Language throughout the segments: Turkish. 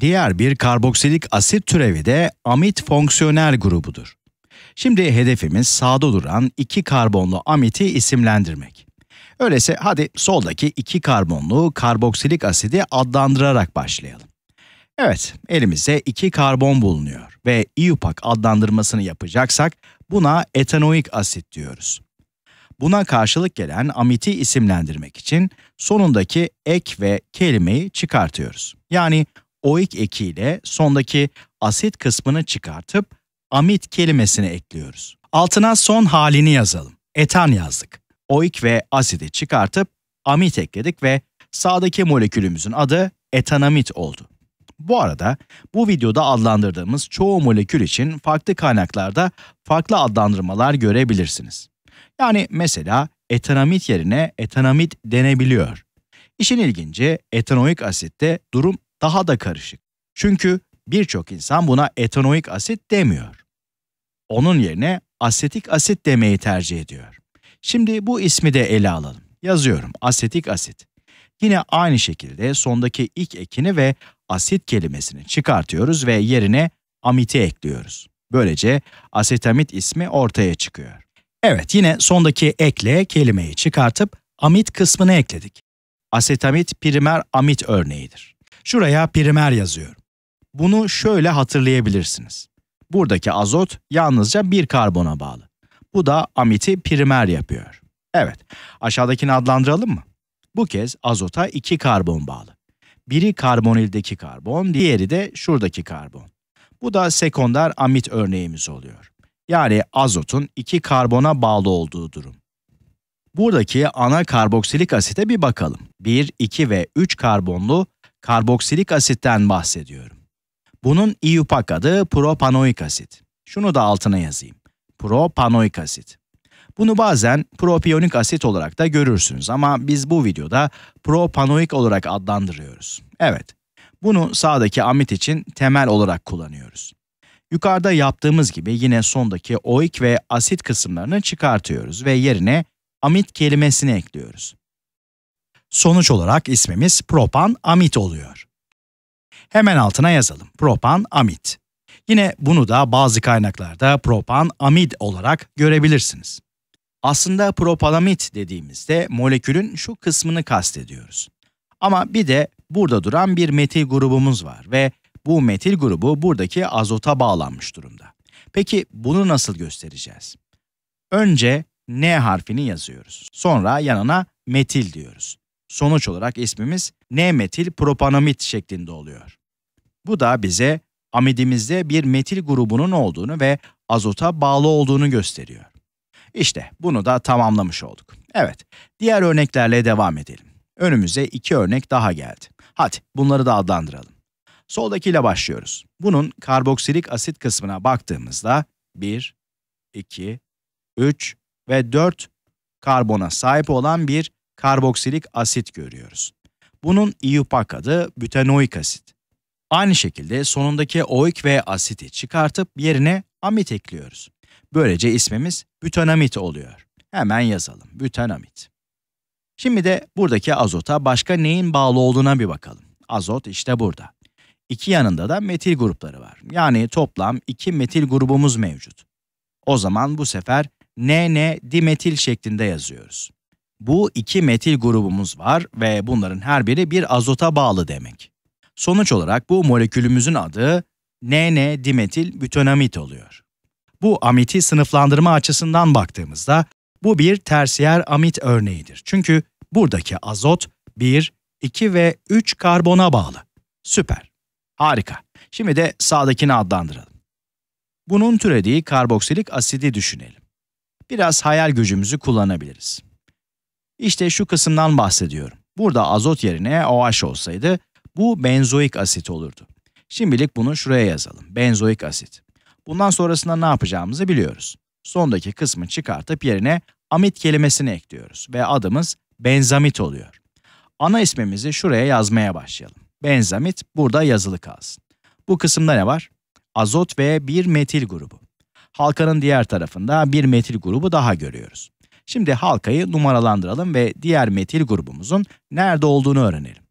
Diğer bir karboksilik asit türevi de amit fonksiyonel grubudur. Şimdi hedefimiz sağda duran iki karbonlu amiti isimlendirmek. Öyleyse hadi soldaki iki karbonlu karboksilik asidi adlandırarak başlayalım. Evet, elimizde iki karbon bulunuyor ve IUPAC adlandırmasını yapacaksak buna etanoik asit diyoruz. Buna karşılık gelen amiti isimlendirmek için sonundaki ek ve kelimeyi çıkartıyoruz. Yani oik ekiyle sondaki asit kısmını çıkartıp amit kelimesini ekliyoruz. Altına son halini yazalım. Etan yazdık. Oik ve asidi çıkartıp amit ekledik ve sağdaki molekülümüzün adı etanamit oldu. Bu arada bu videoda adlandırdığımız çoğu molekül için farklı kaynaklarda farklı adlandırmalar görebilirsiniz. Yani mesela etanamit yerine etanamit denebiliyor. İşin ilginci etanoik asitte durum daha da karışık. Çünkü birçok insan buna etanoik asit demiyor. Onun yerine asetik asit demeyi tercih ediyor. Şimdi bu ismi de ele alalım. Yazıyorum asetik asit. Yine aynı şekilde sondaki ilk ekini ve asit kelimesini çıkartıyoruz ve yerine amiti ekliyoruz. Böylece asetamit ismi ortaya çıkıyor. Evet yine sondaki ekle kelimeyi çıkartıp amit kısmını ekledik. Asetamit primer amit örneğidir. Şuraya primer yazıyorum. Bunu şöyle hatırlayabilirsiniz. Buradaki azot yalnızca bir karbona bağlı. Bu da amiti primer yapıyor. Evet, aşağıdakini adlandıralım mı? Bu kez azota iki karbon bağlı. Biri karbonildeki karbon, diğeri de şuradaki karbon. Bu da sekonder amit örneğimiz oluyor. Yani azotun iki karbona bağlı olduğu durum. Buradaki ana karboksilik asite bir bakalım. 1, 2 ve 3 karbonlu karboksilik asitten bahsediyorum. Bunun IUPAC adı propanoik asit. Şunu da altına yazayım. Propanoik asit. Bunu bazen propiyonik asit olarak da görürsünüz ama biz bu videoda propanoik olarak adlandırıyoruz. Evet, bunu sağdaki amit için temel olarak kullanıyoruz. Yukarıda yaptığımız gibi yine sondaki oik ve asit kısımlarını çıkartıyoruz ve yerine amit kelimesini ekliyoruz. Sonuç olarak ismimiz propan amit oluyor. Hemen altına yazalım. Propan amit. Yine bunu da bazı kaynaklarda propan amid olarak görebilirsiniz. Aslında propanamid dediğimizde molekülün şu kısmını kastediyoruz. Ama bir de burada duran bir metil grubumuz var ve bu metil grubu buradaki azota bağlanmış durumda. Peki bunu nasıl göstereceğiz? Önce N harfini yazıyoruz. Sonra yanına metil diyoruz. Sonuç olarak ismimiz N-metil propanamid şeklinde oluyor. Bu da bize amidimizde bir metil grubunun olduğunu ve azota bağlı olduğunu gösteriyor. İşte bunu da tamamlamış olduk. Evet, diğer örneklerle devam edelim. Önümüze iki örnek daha geldi. Hadi bunları da adlandıralım. Soldakiyle başlıyoruz. Bunun karboksilik asit kısmına baktığımızda 1, 2, 3 ve 4 karbona sahip olan bir karboksilik asit görüyoruz. Bunun IUPAC adı butanoik asit. Aynı şekilde sonundaki oik ve asiti çıkartıp yerine amit ekliyoruz. Böylece ismimiz butanamit oluyor. Hemen yazalım, butanamit. Şimdi de buradaki azota başka neyin bağlı olduğuna bir bakalım. Azot işte burada. İki yanında da metil grupları var. Yani toplam iki metil grubumuz mevcut. O zaman bu sefer NN dimetil şeklinde yazıyoruz. Bu iki metil grubumuz var ve bunların her biri bir azota bağlı demek. Sonuç olarak bu molekülümüzün adı NN dimetil bütonamit oluyor. Bu amiti sınıflandırma açısından baktığımızda bu bir tersiyer amit örneğidir. Çünkü buradaki azot 1, 2 ve 3 karbona bağlı. Süper. Harika. Şimdi de sağdakini adlandıralım. Bunun türediği karboksilik asidi düşünelim. Biraz hayal gücümüzü kullanabiliriz. İşte şu kısımdan bahsediyorum. Burada azot yerine OH olsaydı bu benzoik asit olurdu. Şimdilik bunu şuraya yazalım. Benzoik asit. Bundan sonrasında ne yapacağımızı biliyoruz. Sondaki kısmı çıkartıp yerine amit kelimesini ekliyoruz ve adımız benzamit oluyor. Ana ismimizi şuraya yazmaya başlayalım. Benzamit burada yazılı kalsın. Bu kısımda ne var? Azot ve bir metil grubu. Halkanın diğer tarafında bir metil grubu daha görüyoruz. Şimdi halkayı numaralandıralım ve diğer metil grubumuzun nerede olduğunu öğrenelim.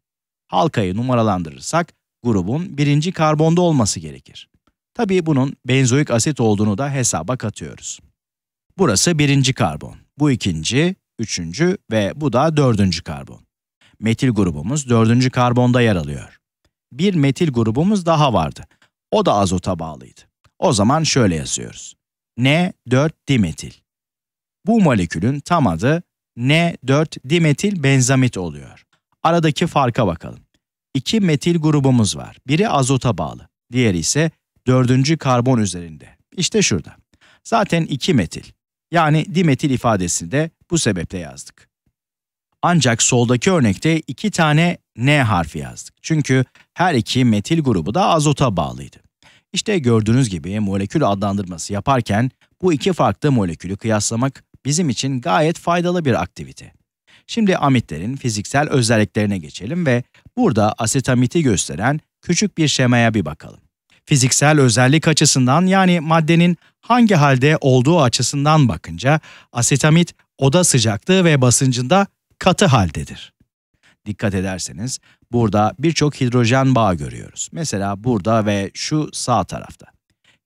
Halkayı numaralandırırsak grubun birinci karbonda olması gerekir. Tabii bunun benzoik asit olduğunu da hesaba katıyoruz. Burası birinci karbon, bu ikinci, üçüncü ve bu da dördüncü karbon. Metil grubumuz dördüncü karbonda yer alıyor. Bir metil grubumuz daha vardı. O da azota bağlıydı. O zaman şöyle yazıyoruz. N4-dimetil. Bu molekülün tam adı N4-dimetil benzamit oluyor. Aradaki farka bakalım. İki metil grubumuz var. Biri azota bağlı, diğeri ise dördüncü karbon üzerinde. İşte şurada. Zaten iki metil, yani dimetil ifadesini de bu sebeple yazdık. Ancak soldaki örnekte iki tane N harfi yazdık. Çünkü her iki metil grubu da azota bağlıydı. İşte gördüğünüz gibi molekül adlandırması yaparken bu iki farklı molekülü kıyaslamak bizim için gayet faydalı bir aktivite. Şimdi amitlerin fiziksel özelliklerine geçelim ve burada asetamiti gösteren küçük bir şemaya bir bakalım. Fiziksel özellik açısından yani maddenin hangi halde olduğu açısından bakınca asetamit oda sıcaklığı ve basıncında katı haldedir. Dikkat ederseniz burada birçok hidrojen bağı görüyoruz. Mesela burada ve şu sağ tarafta.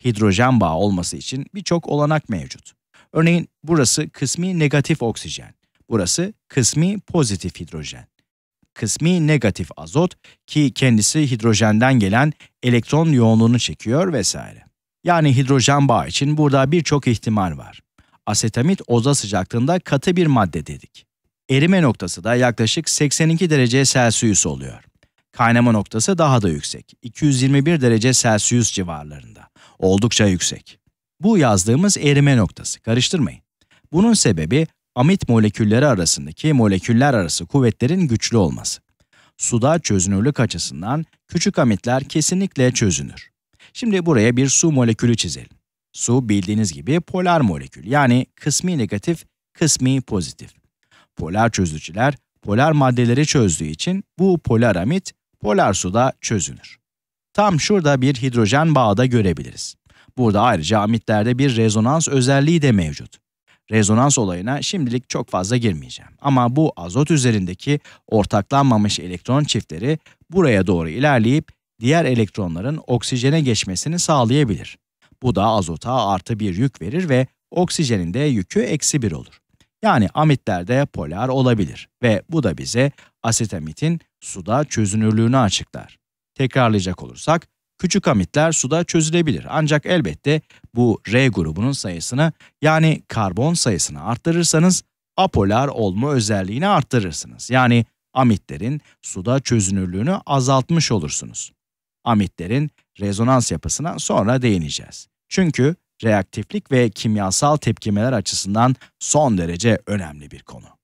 Hidrojen bağı olması için birçok olanak mevcut. Örneğin burası kısmi negatif oksijen, burası kısmi pozitif hidrojen. Kısmi negatif azot ki kendisi hidrojenden gelen elektron yoğunluğunu çekiyor vesaire. Yani hidrojen bağı için burada birçok ihtimal var. Asetamit oda sıcaklığında katı bir madde dedik. Erime noktası da yaklaşık 82 derece Celsius oluyor. Kaynama noktası daha da yüksek, 221 derece Celsius civarlarında. Oldukça yüksek. Bu yazdığımız erime noktası. Karıştırmayın. Bunun sebebi amit molekülleri arasındaki moleküller arası kuvvetlerin güçlü olması. Suda çözünürlük açısından küçük amitler kesinlikle çözünür. Şimdi buraya bir su molekülü çizelim. Su bildiğiniz gibi polar molekül yani kısmi negatif, kısmi pozitif. Polar çözücüler polar maddeleri çözdüğü için bu polar amit polar suda çözünür. Tam şurada bir hidrojen bağı da görebiliriz. Burada ayrıca amitlerde bir rezonans özelliği de mevcut. Rezonans olayına şimdilik çok fazla girmeyeceğim. Ama bu azot üzerindeki ortaklanmamış elektron çiftleri buraya doğru ilerleyip diğer elektronların oksijene geçmesini sağlayabilir. Bu da azota artı bir yük verir ve oksijenin de yükü eksi bir olur. Yani amitlerde polar olabilir ve bu da bize asetamitin suda çözünürlüğünü açıklar. Tekrarlayacak olursak, küçük amitler suda çözülebilir. Ancak elbette bu R grubunun sayısını yani karbon sayısını arttırırsanız apolar olma özelliğini arttırırsınız. Yani amitlerin suda çözünürlüğünü azaltmış olursunuz. Amitlerin rezonans yapısına sonra değineceğiz. Çünkü reaktiflik ve kimyasal tepkimeler açısından son derece önemli bir konu.